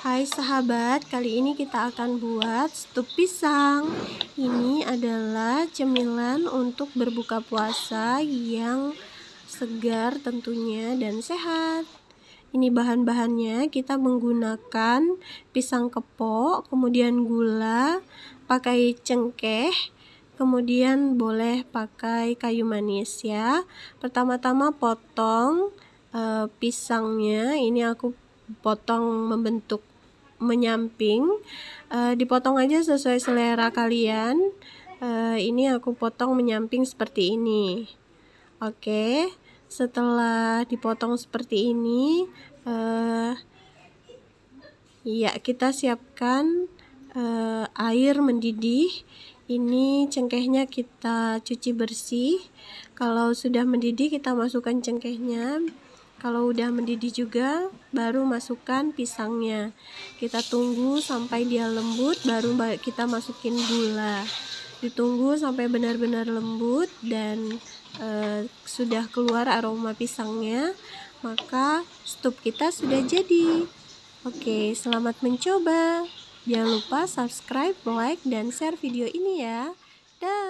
Hai sahabat, kali ini kita akan buat stup pisang Ini adalah cemilan untuk berbuka puasa yang segar tentunya dan sehat Ini bahan-bahannya kita menggunakan pisang kepok, kemudian gula, pakai cengkeh, kemudian boleh pakai kayu manis ya Pertama-tama potong e, pisangnya, ini aku potong membentuk menyamping uh, dipotong aja sesuai selera kalian uh, ini aku potong menyamping seperti ini oke okay. setelah dipotong seperti ini uh, ya kita siapkan uh, air mendidih ini cengkehnya kita cuci bersih kalau sudah mendidih kita masukkan cengkehnya kalau udah mendidih juga, baru masukkan pisangnya. Kita tunggu sampai dia lembut, baru kita masukin gula. Ditunggu sampai benar-benar lembut dan e, sudah keluar aroma pisangnya, maka stup kita sudah jadi. Oke, selamat mencoba. Jangan lupa subscribe, like, dan share video ini ya. Dah.